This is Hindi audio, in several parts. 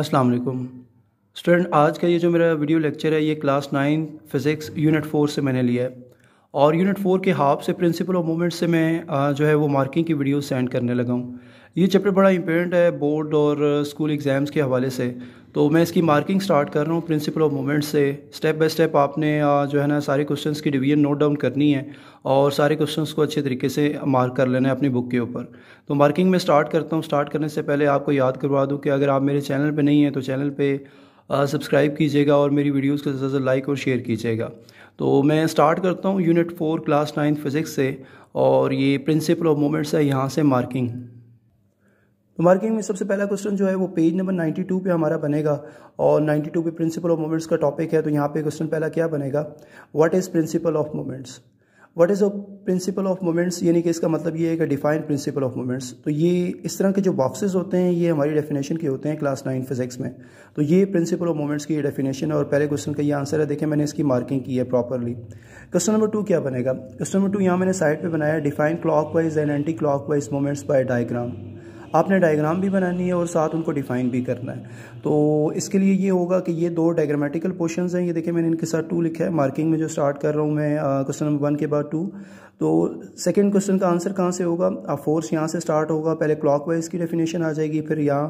अस्सलाम वालेकुम स्टूडेंट आज का ये जो मेरा वीडियो लेक्चर है ये class nine physics unit four से मैंने लिया है और यूनिट फोर के हाफ से प्रिंसिपल ऑफ मोमेंट से मैं जो है वो मार्किंग की वीडियो सेंड करने लगा हूँ ये चैप्टर बड़ा इंपॉर्टेंट है बोर्ड और स्कूल एग्ज़ाम्स के हवाले से तो मैं इसकी मार्किंग स्टार्ट कर रहा हूँ प्रिंसिपल ऑफ मोमेंट से स्टेप बाय स्टेप आपने जो है ना सारे क्वेश्चंस की डिवीजन नोट डाउन करनी है और सारे क्वेश्चंस को अच्छे तरीके से मार्क कर लेना है अपनी बुक के ऊपर तो मार्किंग में स्टार्ट करता हूँ स्टार्ट करने से पहले आपको याद करवा दूँ कि अगर आप मेरे चैनल पर नहीं हैं तो चैनल पर सब्सक्राइब कीजिएगा और मेरी वीडियोज़ को ज़्यादा लाइक और शेयर कीजिएगा तो मैं स्टार्ट करता हूँ unit four class nine physics से और ये प्रिंसिपल ऑफ मोमेंट्स है यहाँ से मार्किंग तो मार्किंग में सबसे पहला क्वेश्चन जो है वो पेज नंबर 92 पे हमारा बनेगा और 92 पे प्रिंसिपल ऑफ मोमेंट्स का टॉपिक है तो यहाँ पे क्वेश्चन पहला क्या बनेगा what is principle of moments what is a principle of moments यानी कि इसका मतलब ये है कि डिफाइन प्रिंसिपल ऑफ मोमेंट्स तो ये इस तरह के जो बॉक्सेस होते हैं ये हमारी डेफिनेशन के होते हैं क्लास नाइन फिजिक्स में तो ये प्रिंसिपल ऑफ मोमेंट्स की डेफिनेशन है और पहले क्वेश्चन का ये आंसर है देखें मैंने इसकी मार्किंग की है प्रॉपरली क्वेश्चन नंबर टू क्या बनेगा क्वेश्चन नंबर टू यहाँ मैंने साइड पर बनाया define clockwise and anticlockwise moments by diagram आपने डायग्राम भी बनानी है और साथ उनको डिफाइन भी करना है तो इसके लिए ये होगा कि ये दो डायग्रामेटिकल पोर्शन हैं ये देखिए मैंने इनके साथ टू लिखा है मार्किंग में जो स्टार्ट कर रहा हूँ मैं क्वेश्चन नंबर वन के बाद टू तो सेकेंड क्वेश्चन का आंसर कहाँ से होगा फोर्स यहाँ से स्टार्ट होगा पहले क्लॉक की डेफिनेशन आ जाएगी फिर यहाँ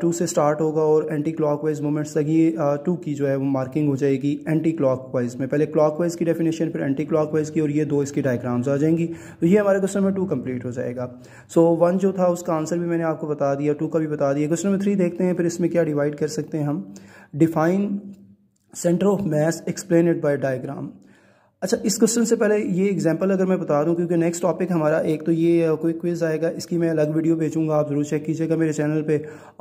टू से स्टार्ट होगा और एंटी वाइज मोमेंट्स तक ही टू की जो है वो मार्किंग हो जाएगी एंटी क्लॉक वाइज में पहले क्लॉक वाइज की डेफिनेशन फिर एंटी क्लॉक वाइज की और ये दो इसकी डायग्राम्स आ जाएंगी तो ये हमारे क्वेश्चन नंबर टू कंप्लीट हो जाएगा सो so, वन जो था उसका आंसर भी मैंने आपको बता दिया टू का भी बता दिया क्वेश्चन नंबर थ्री देखते हैं फिर इसमें क्या डिवाइड कर सकते हैं हम define centre of math explain it by diagram अच्छा इस क्वेश्चन से पहले ये एग्जांपल अगर मैं बता दूं क्योंकि नेक्स्ट टॉपिक हमारा एक तो ये कोई क्विज आएगा इसकी मैं अलग वीडियो भेजूंगा आप ज़रूर चेक कीजिएगा मेरे चैनल पे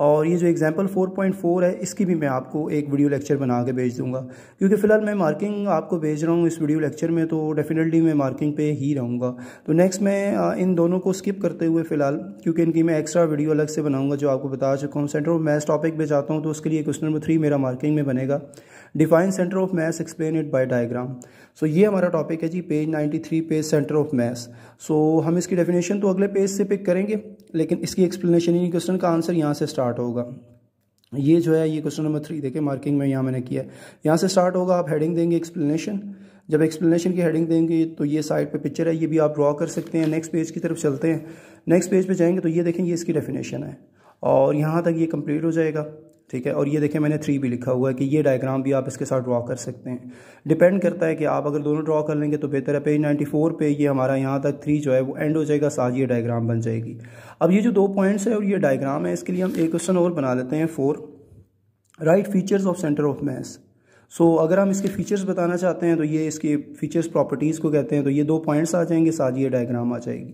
और ये जो एग्जांपल 4.4 है इसकी भी मैं आपको एक वीडियो लेक्चर बना के भेज दूंगा क्योंकि फ़िलहाल मैं मार्किंग आपको भेज रहा हूँ इस वीडियो लेक्चर में तो डेफिनेटली मैं मार्किंग पे ही रहूँगा तो नेक्स्ट मैं इन दोनों को स्किप करते हुए फ़िलहाल क्योंकि इनकी मैं एक्स्ट्रा वीडियो अलग से बनाऊँगा जो आपको बता चुका हूँ सेंटर ऑफ मैथ्स टॉपिक पर जाता हूँ तो उसके लिए क्वेश्चन नंबर थ्री मेरा मार्किंग में बनेगा define centre of maths explain it by diagram so ये ये हमारा टॉपिक है जी page 93 page centre of maths so हम इसकी डेफिनेशन तो अगले पेज से पिक करेंगे लेकिन इसकी एक्सप्लेनेशन यानी क्वेश्चन का आंसर यहाँ से स्टार्ट होगा ये जो है ये क्वेश्चन नंबर थ्री देखिए मार्किंग में यहाँ मैंने किया है यहाँ से स्टार्ट होगा आप हेडिंग देंगे एक्सप्लेनेशन जब एक्सप्लेनेशन की हेडिंग देंगे तो ये साइड पे पिक्चर है ये भी आप ड्रॉ कर सकते हैं नेक्स्ट पेज की तरफ चलते हैं नेक्स्ट पेज पे जाएंगे तो ये देखें ये इसकी डेफिनेशन है और यहाँ तक ये कंप्लीट हो जाएगा ठीक है और ये देखें मैंने थ्री भी लिखा हुआ है कि ये डायग्राम भी आप इसके साथ ड्रॉ कर सकते हैं डिपेंड करता है कि आप अगर दोनों ड्रॉ कर लेंगे तो बेहतर है पेज नाइन्टी फोर पे ये हमारा यहाँ तक थ्री जो है वो एंड हो जाएगा साथ ये डायग्राम बन जाएगी अब ये जो दो पॉइंट्स है और ये डायग्राम है इसके लिए हम एक क्वेश्चन और बना लेते हैं four write features of centre of maths so so, अगर हम इसके फीचर्स बताना चाहते हैं तो ये इसके फीचर्स प्रॉपर्टीज़ को कहते हैं तो ये दो पॉइंट्स आ जाएंगे साथ ये डायग्राम आ जाएगी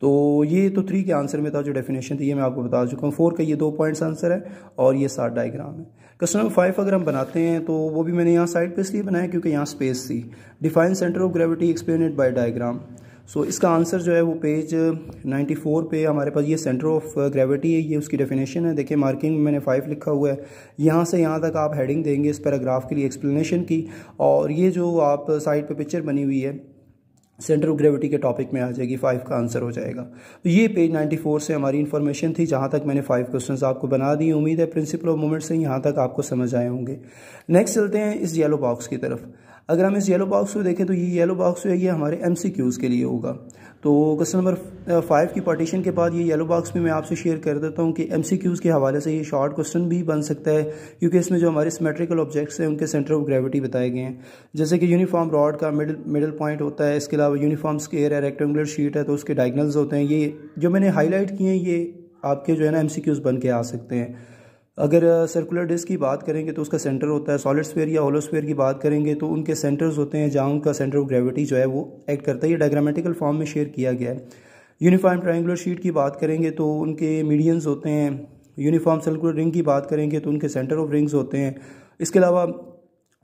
तो ये तो थ्री के आंसर में था जो डेफिनेशन थी ये मैं आपको बता चुका हूँ फोर का ये दो पॉइंट्स आंसर है और ये सात डायग्राम है क्वेश्चन नंबर फाइव अगर हम बनाते हैं तो वो भी मैंने यहाँ साइड पे इसलिए बनाया क्योंकि यहाँ स्पेस थी define centre of gravity explained by diagram so इसका आंसर जो है वो पेज फोर पे हमारे पास ये सेंटर ऑफ ग्रेविटी है ये उसकी डेफिनेशन है देखिए मार्किंग मैंने फाइव लिखा हुआ है यहाँ से यहाँ तक आप हेडिंग देंगे इस पैराग्राफ के लिए एक्सप्लेनेशन की और ये जो आप साइड पर पिक्चर बनी हुई है सेंटर ऑफ ग्रेविटी के टॉपिक में आ जाएगी फाइव का आंसर हो जाएगा तो ये पेज 94 से हमारी इन्फॉर्मेशन थी जहाँ तक मैंने फाइव क्वेश्चंस आपको बना दिए उम्मीद है प्रिंसिपल ऑफ मोमेंट से यहाँ तक आपको समझ आए होंगे नेक्स्ट चलते हैं इस येलो बॉक्स की तरफ अगर हम इस येलो बॉक्स को देखें तो ये येलो बॉक्स जो है ये हमारे एम के लिए होगा तो क्वेश्चन नंबर फाइव की पार्टीशन के बाद ये येलो बॉक्स भी मैं आपसे शेयर कर देता हूँ कि एम के हवाले से ये शॉर्ट क्वेश्चन भी बन सकता है क्योंकि इसमें जो हमारे सिमेट्रिकल ऑब्जेक्ट्स हैं उनके सेंटर ऑफ ग्रेविटी बताए गए हैं जैसे कि यूनिफॉर्म रॉड का मिडिल मिडिल पॉइंट होता है इसके अलावा यूनिफॉर्म स्केयर है रेक्टेंगुलर शीट है तो उसके डायगनल्स होते हैं ये जो मैंने हाईलाइट किए हैं ये आपके जो है ना एम बन के आ सकते हैं अगर सर्कुलर डिस्क की बात करेंगे तो उसका सेंटर होता है सॉलिड स्पेयर या होलो की बात करेंगे तो उनके सेंटर्स होते हैं जहाँ उनका सेंटर ऑफ ग्रेविटी जो है वो एक्ट करता है ये डायग्रामेटिकल फॉर्म में शेयर किया गया है यूनिफॉर्म ट्राइंगुलर शीट की बात करेंगे तो उनके मीडियंस होते हैं यूनिफॉर्म सर्कुलर रिंग की बात करेंगे तो उनके सेंटर ऑफ रिंग्स होते हैं इसके अलावा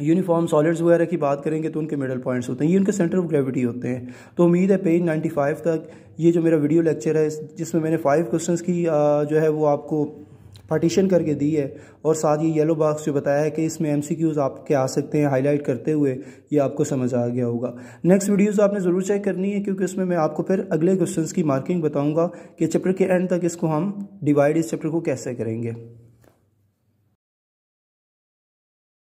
यूनिफॉर्म सॉलिड्स वगैरह की बात करेंगे तो उनके मिडल पॉइंट्स होते हैं ये उनके सेंटर ऑफ ग्रेविटी होते हैं तो उम्मीद है पेज 95 तक ये जो मेरा वीडियो लेक्चर है जिसमें मैंने फाइव क्वेश्चंस की जो है वो आपको पार्टीशन करके दी है और साथ ये येलो बॉक्स जो बताया है कि इसमें एम सी क्यूज़ आपके आ सकते हैं हाईलाइट करते हुए ये आपको समझ आ गया होगा नेक्स्ट वीडियोज़ आपने ज़रूर चेक करनी है क्योंकि उसमें मैं आपको फिर अगले क्वेश्चन की मार्किंग बताऊँगा कि चैप्टर के एंड तक इसको हम डिवाइड इस चैप्टर को कैसे करेंगे